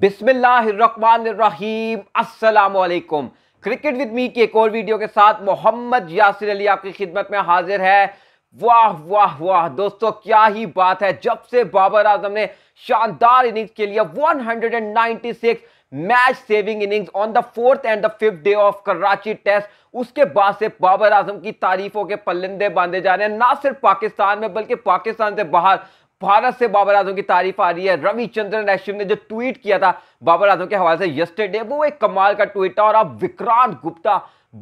बिस्मिल्लाम cricket with me की एक और वीडियो के साथ मोहम्मद यासिर अली आपकी खिदमत में हाजिर है वाह वाह वाह दोस्तों क्या ही बात है जब से बाबर आजम ने शानदार इनिंग्स के लिए 196 match saving innings on the fourth and the fifth day of Karachi test उसके बाद से बाबर आजम की तारीफों के पलंदे बांधे जा रहे हैं ना सिर्फ पाकिस्तान में बल्कि पाकिस्तान से बाहर भारत से बाबर आजम की तारीफ आ रही है रविचंद्रन अश्विन ने जो ट्वीट किया था बाबर आजम के हवाले से यस्टरडे वो एक कमाल का ट्वीट था और अब विक्रांत गुप्ता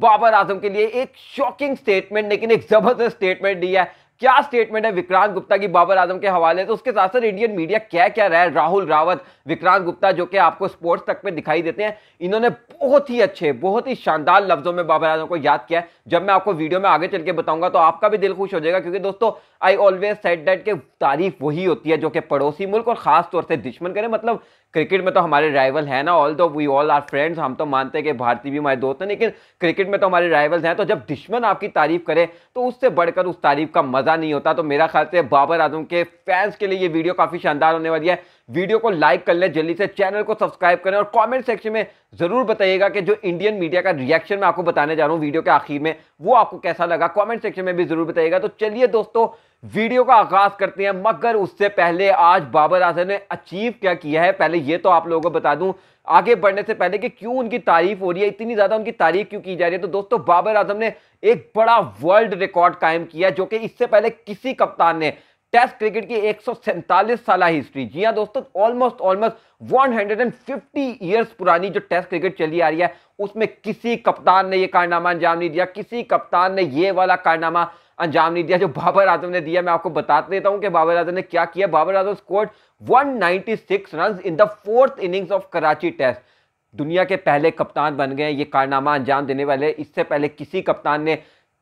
बाबर आजम के लिए एक शॉकिंग स्टेटमेंट लेकिन एक जबरदस्त स्टेटमेंट दी है क्या स्टेटमेंट है विक्रांत गुप्ता की बाबर आजम के हवाले तो उसके साथ साथ इंडियन मीडिया क्या क्या रहा है राहुल रावत विक्रांत गुप्ता जो कि आपको स्पोर्ट्स तक पे दिखाई देते हैं इन्होंने बहुत ही अच्छे बहुत ही शानदार लफ्जों में बाबर आजम को याद किया है जब मैं आपको वीडियो में आगे चल के बताऊंगा तो आपका भी दिल खुश हो जाएगा क्योंकि दोस्तों आई ऑलवेज सेट डेट के तारीफ वही होती है जो कि पड़ोसी मुल्क और खासतौर से दुश्मन करें मतलब क्रिकेट में तो हमारे राइवल हैं ना ऑल दो वी ऑल आर फ्रेंड्स हम तो मानते हैं कि भारतीय भी हमारे दोस्त हैं लेकिन क्रिकेट में तो हमारे राइवल्स हैं तो जब दुश्मन आपकी तारीफ करे तो उससे बढ़कर उस तारीफ का मज़ा नहीं होता तो मेरा ख्याल से बाबर आजम के फैंस के लिए ये वीडियो काफ़ी शानदार होने वाली है वीडियो को लाइक कर लें जल्दी से चैनल को सब्सक्राइब करें और कमेंट सेक्शन में ज़रूर बताइएगा कि जो इंडियन मीडिया का रिएक्शन मैं आपको बताने जा रहा हूँ वीडियो के आखिर में वो आपको कैसा लगा कमेंट सेक्शन में भी ज़रूर बताइएगा तो चलिए दोस्तों वीडियो का आगाज़ करते हैं मगर उससे पहले आज बाबर आजम ने अचीव क्या किया है पहले ये तो आप लोगों को बता दूं आगे बढ़ने से पहले कि क्यों उनकी तारीफ हो रही है इतनी ज़्यादा उनकी तारीफ क्यों की जा रही है तो दोस्तों बाबर आजम ने एक बड़ा वर्ल्ड रिकॉर्ड कायम किया जो कि इससे पहले किसी कप्तान ने टेस्ट क्रिकेट की एक साल हिस्ट्री जी हाँ दोस्तों ऑलमोस्ट ऑलमोस्ट 150 ईयर्स पुरानी जो टेस्ट क्रिकेट चली आ रही है उसमें किसी कप्तान ने ये कारनामा अंजाम नहीं दिया किसी कप्तान ने ये वाला कारनामा अंजाम नहीं दिया जो बाबर आजम ने दिया मैं आपको बता देता हूं कि बाबर आजम ने क्या किया Babar Azam scored 196 run in the fourth innings of Karachi test दुनिया के पहले कप्तान बन गए ये कारनामा अंजाम देने वाले इससे पहले किसी कप्तान ने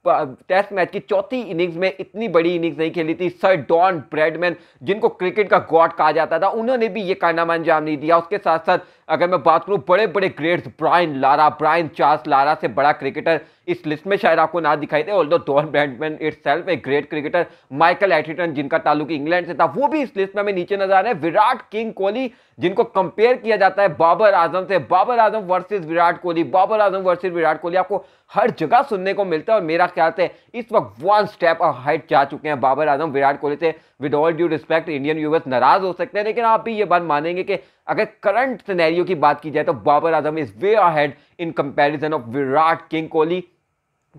टेस्ट मैच की चौथी इनिंग्स में इतनी बड़ी इनिंग्स नहीं खेली थी सर डॉन ब्रेडमैन जिनको क्रिकेट का गॉड कहा जाता था उन्होंने भी ये कारनामा अंजाम नहीं दिया उसके साथ साथ अगर मैं बात करूँ बड़े बड़े great Brian Lara Brian Charles Lara से बड़ा क्रिकेटर इस लिस्ट में शायद आपको ना दिखाई दे although Don Bradman itself एक ग्रेट क्रिकेटर माइकल एटिटन जिनका ताल्लुक इंग्लैंड से था वो भी इस लिस्ट में हमें नीचे नजर आ रहे हैं विराट किंग कोहली जिनको कंपेयर किया जाता है बाबर आजम से बाबर आजम वर्सेज विराट कोहली बाबर आजम वर्सेज विराट कोहली आपको हर जगह सुनने को मिलता है और मेरा ख्याल है इस वक्त वन स्टेप हाइट जा चुके हैं बाबर आजम विराट कोहली से with all due respect Indians नाराज हो सकते हैं लेकिन आप भी ये बात मानेंगे कि अगर करंट सिनेरियो खिलाड़ियों की बात की जाए तो Babar Azam is way ahead in comparison of Virat king Kohli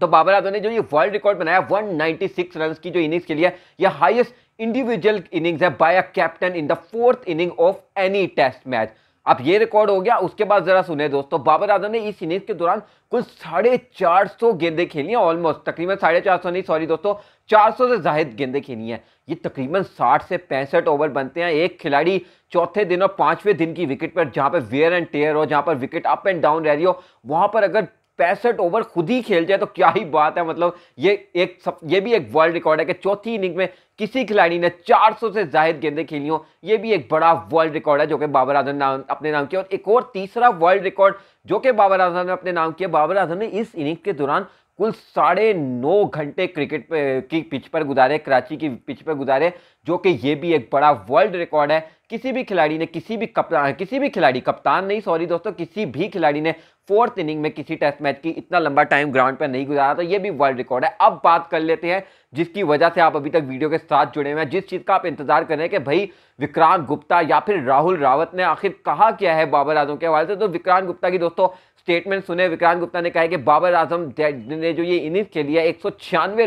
तो बाबर आजम ने जो ये वर्ल्ड रिकॉर्ड बनाया 196 रन की जो इनिंग्स के लिए यह हाईएस्ट इंडिविजुअल इनिंग्स है by a captain in the fourth inning of any test match अब ये रिकॉर्ड हो गया उसके बाद जरा सुने दोस्तों बाबर आजम ने इस इनिंग्स के दौरान कुल साढ़े चार सौ गेंदे खेली हैं ऑलमोस्ट तकरीबन साढ़े चार सौ नहीं सॉरी दोस्तों चार सौ से जाहिद गेंदे खेली हैं ये तकरीबन साठ से पैंसठ ओवर बनते हैं एक खिलाड़ी चौथे दिन और पांचवें दिन की विकेट पर जहां पर वेयर एंड टेयर हो जहां पर विकेट अप एंड डाउन रह रही हो वहां पर अगर पैंसठ ओवर खुद ही खेलते हैं तो क्या ही बात है मतलब ये एक सब ये भी एक वर्ल्ड रिकॉर्ड है कि चौथी इनिंग में किसी खिलाड़ी ने 400 से जायद गेंदें खेली हो ये भी एक बड़ा वर्ल्ड रिकॉर्ड है जो कि बाबर आजम ने अपने नाम किया और एक और तीसरा वर्ल्ड रिकॉर्ड जो कि बाबर आजम ने अपने नाम किया बाबर आजम ने इस इनिंग के दौरान कुल साढ़े नौ घंटे क्रिकेट पे की पिच पर गुजारे कराची की पिच पर गुजारे जो कि ये भी एक बड़ा वर्ल्ड रिकॉर्ड है किसी भी खिलाड़ी ने किसी भी कप्तान किसी भी खिलाड़ी कप्तान नहीं सॉरी दोस्तों किसी भी खिलाड़ी ने फोर्थ इनिंग में किसी टेस्ट मैच की इतना लंबा टाइम ग्राउंड पर नहीं गुजारा तो ये भी वर्ल्ड रिकॉर्ड है अब बात कर लेते हैं जिसकी वजह से आप अभी तक वीडियो के साथ जुड़े हुए हैं जिस चीज़ का आप इंतजार कर रहे हैं कि भाई विक्रांत गुप्ता या फिर राहुल रावत ने आखिर कहा क्या है बाबर आजम के हवाले से तो विक्रांत गुप्ता की दोस्तों स्टेटमेंट सुने विक्रांत गुप्ता ने कहा कि बाबर आजम ने जो ये इनिंग्स खेली है एक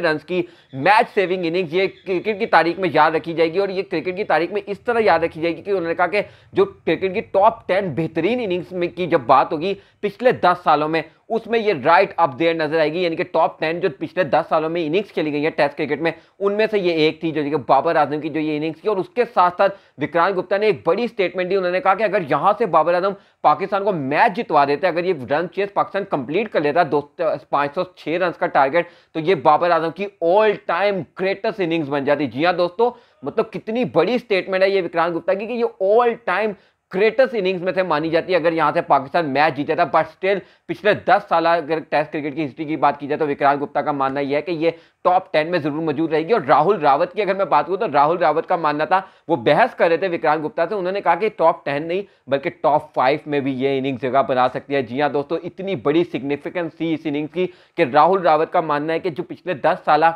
रन की मैच सेविंग इनिंग्स ये क्रिकेट की तारीख में याद रखी जाएगी और ये क्रिकेट की तारीख में इस तरह याद रखी जाएगी कि उन्होंने कहा कि जो क्रिकेट की टॉप टेन बेहतरीन इनिंग्स में की जब बात होगी पिछले दस सालों में उसमें ये राइट अप देर नजर आएगी यानी कि टॉप टेन जो पिछले दस सालों में इनिंग्स खेली गई है टेस्ट क्रिकेट में उनमें से ये एक थी जो कि बाबर आजम की जो ये इनिंग्स की और उसके साथ साथ विक्रांत गुप्ता ने एक बड़ी स्टेटमेंट दी उन्होंने कहा कि अगर यहाँ से बाबर आजम पाकिस्तान को मैच जितवा देते अगर ये रन चेस पाकिस्तान कंप्लीट कर लेता दो पाँच सौ रन का टारगेट तो ये बाबर आजम की ऑल टाइम ग्रेटेस्ट इनिंग्स बन जाती जी हाँ दोस्तों मतलब कितनी बड़ी स्टेटमेंट है ये विक्रांत गुप्ता की कि ये ऑल टाइम ग्रेटेस्ट इनिंग्स में से मानी जाती है अगर यहाँ से पाकिस्तान मैच जीता था बट स्टिल पिछले 10 साल अगर टेस्ट क्रिकेट की हिस्ट्री की बात की जाए तो विक्रांत गुप्ता का मानना यह है कि ये टॉप टेन में जरूर मौजूद रहेगी और राहुल रावत की अगर मैं बात करूँ तो राहुल रावत का मानना था वो बहस कर रहे थे विक्रांत गुप्ता से उन्होंने कहा कि टॉप टेन नहीं बल्कि टॉप फाइव में भी ये इनिंग्स जगह बना सकती है जी हाँ दोस्तों इतनी बड़ी सिग्निफिकेंस थी इस इनिंग्स की कि राहुल रावत का मानना है कि जो पिछले दस साल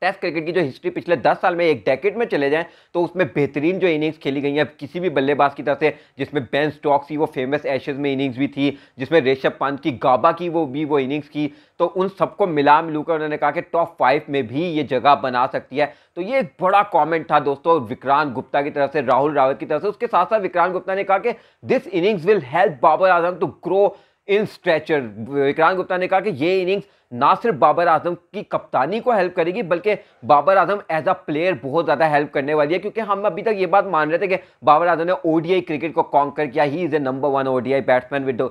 टेस्ट क्रिकेट की जो हिस्ट्री पिछले दस साल में एक डेकेट में चले जाएं तो उसमें बेहतरीन जो इनिंग्स खेली गई हैं किसी भी बल्लेबाज की तरफ से जिसमें बेन स्टॉक्स की वो फेमस एशेज़ में इनिंग्स भी थी जिसमें ऋषभ पंत की गाबा की वो भी वो इनिंग्स की तो उन सबको मिला मिलूकर उन्होंने कहा कि टॉप फाइव में भी ये जगह बना सकती है तो ये एक बड़ा कॉमेंट था दोस्तों विक्रांत गुप्ता की तरफ से राहुल रावत की तरफ से उसके साथ साथ विक्रांत गुप्ता ने कहा कि this innings will help Babar Azam to grow in stature Vikrant Gupta ने कहा कि ये इनिंग्स ना सिर्फ बाबर आजम की कप्तानी को हेल्प करेगी बल्कि Babar Azam as a player बहुत ज़्यादा हेल्प करने वाली है क्योंकि हम अभी तक ये बात मान रहे थे कि बाबर आजम ने ओडीआई क्रिकेट को कॉन्कर किया he is a number one ODI batsman with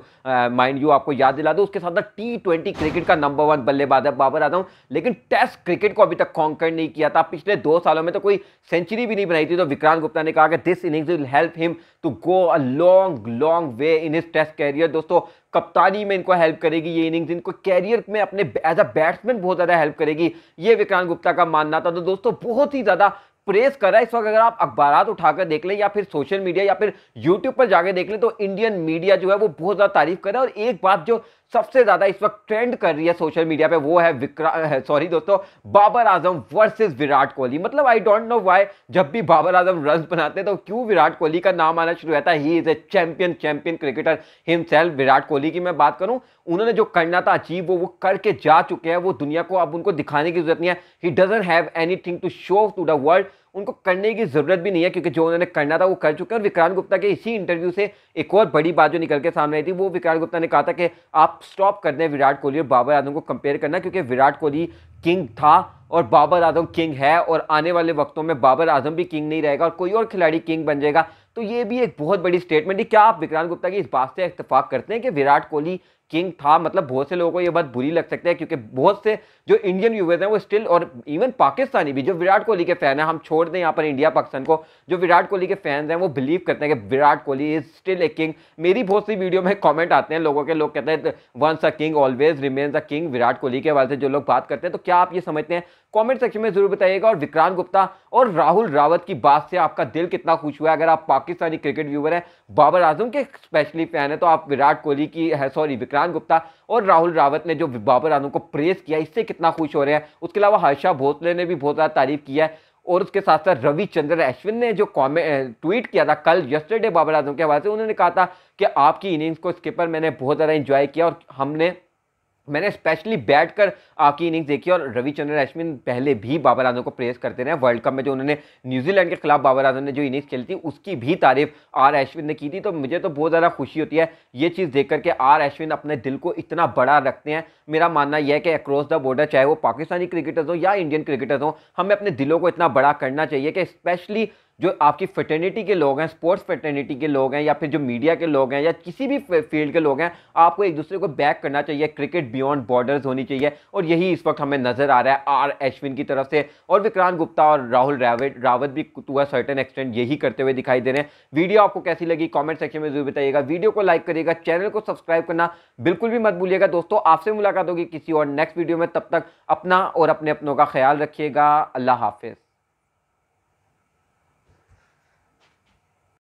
mind you आपको याद दिला दो उसके साथ टी ट्वेंटी क्रिकेट का नंबर वन बल्लेबाज है बाबर आजम लेकिन टेस्ट क्रिकेट को अभी तक कॉन्कर नहीं किया था पिछले दो सालों में तो कोई सेंचुरी भी नहीं बनाई थी तो विक्रांत गुप्ता ने कहा कि this innings will help him to go a long long way in his test career दोस्तों कप्तानी में इनको हेल्प करेगी ये इनिंग्स इनको कैरियर में अपने एज अ बैट्समैन बहुत ज़्यादा हेल्प करेगी ये विक्रांत गुप्ता का मानना था तो दोस्तों बहुत ही ज़्यादा प्रेस कर रहा है इस वक्त अगर आप अखबार उठाकर देख लें या फिर सोशल मीडिया या फिर यूट्यूब पर जाकर देख लें तो इंडियन मीडिया जो है वो बहुत ज़्यादा तारीफ कर रहा है और एक बात जो सबसे ज्यादा इस वक्त ट्रेंड कर रही है सोशल मीडिया पे वो है विक्रा सॉरी दोस्तों बाबर आजम वर्सेस विराट कोहली मतलब आई डोंट नो वाई जब भी बाबर आजम रन बनाते हैं तो क्यों विराट कोहली का नाम आना शुरू रहता है he is a champion champion cricketer himself Virat Kohli की मैं बात करूं उन्होंने जो करना था अचीव वो वो करके जा चुके हैं वो दुनिया को अब उनको दिखाने की जरूरत नहीं है he doesn't have any to show to the world उनको करने की ज़रूरत भी नहीं है क्योंकि जो उन्होंने करना था वो कर चुके हैं और विक्रांत गुप्ता के इसी इंटरव्यू से एक और बड़ी बात जो निकल के सामने आई थी वो विक्रांत गुप्ता ने कहा था कि आप स्टॉप कर दें विराट कोहली और बाबर आजम को कंपेयर करना क्योंकि विराट कोहली किंग था और बाबर आजम किंग है और आने वाले वक्तों में बाबर आजम भी किंग नहीं रहेगा और कोई और खिलाड़ी किंग बन जाएगा तो ये भी एक बहुत बड़ी स्टेटमेंट है क्या आप विक्रांत गुप्ता की इस बात से इतफाक करते हैं कि विराट कोहली किंग था मतलब बहुत से लोगों को ये बात बुरी लग सकती है क्योंकि बहुत से जो इंडियन व्यूवर्स हैं वो स्टिल और इवन पाकिस्तानी भी जो विराट कोहली के फैन हैं हम छोड़ दें यहाँ पर इंडिया पाकिस्तान को जो विराट कोहली के फैंस हैं वो बिलीव करते हैं कि Virat Kohli is still a king मेरी बहुत सी वीडियो में कॉमेंट आते हैं लोगों के लोग कहते हैं once a king always remains a king Virat Kohli के वाले से जो लोग बात करते हैं तो क्या आप ये समझते हैं कमेंट सेक्शन में जरूर बताइएगा और विक्रांत गुप्ता और राहुल रावत की बात से आपका दिल कितना खुश हुआ अगर आप पाकिस्तानी क्रिकेट व्यूवर हैं बाबर आजम के स्पेशली फैन है तो आप विराट कोहली की है सॉरी विक्रांत इमरान गुप्ता और राहुल रावत ने जो बाबर आजम को प्रेस किया इससे कितना खुश हो रहे हैं उसके अलावा हर्षा भोसले ने भी बहुत ज़्यादा तारीफ किया है और उसके साथ साथ रविचंद्र अश्विन ने जो कॉमेंट ट्वीट किया था कल यस्टरडे बाबर आजम के हवाले से उन्होंने कहा था कि आपकी इनिंग्स को स्किपर मैंने बहुत ज़्यादा इंजॉय किया और हमने मैंने स्पेशली बैठ कर आपकी इनिंग्स देखी और रविचंद्रन अश्विन पहले भी बाबर आजम को प्रेस करते रहे वर्ल्ड कप में जो उन्होंने न्यूजीलैंड के खिलाफ बाबर आजम ने जो इनिंग्स खेली थी उसकी भी तारीफ आर अश्विन ने की थी तो मुझे तो बहुत ज़्यादा खुशी होती है ये चीज़ देख करके आर अश्विन अपने दिल को इतना बड़ा रखते हैं मेरा मानना यह है कि अक्रॉस द बॉर्डर चाहे वो पाकिस्तानी क्रिकेटर्स हो या इंडियन क्रिकेटर्स हो हमें अपने दिलों को इतना बड़ा करना चाहिए कि स्पेशली जो आपकी फेटर्निटी के लोग हैं स्पोर्ट्स फेटर्निटी के लोग हैं या फिर जो मीडिया के लोग हैं या किसी भी फील्ड के लोग हैं आपको एक दूसरे को बैक करना चाहिए क्रिकेट बियॉन्ड बॉर्डर्स होनी चाहिए और यही इस वक्त हमें नज़र आ रहा है आर एशविन की तरफ से और विक्रांत गुप्ता और राहुल रावत रावत भी टू अ सर्टन एक्सटेंट यही करते हुए दिखाई दे रहे हैं वीडियो आपको कैसी लगी कॉमेंट सेक्शन में जरूर बताइएगा वीडियो को लाइक करिएगा चैनल को सब्सक्राइब करना बिल्कुल भी मत भूलिएगा दोस्तों आपसे मुलाकात होगी किसी और नेक्स्ट वीडियो में तब तक अपना और अपने अपनों का ख्याल रखिएगा अल्लाह हाफिज़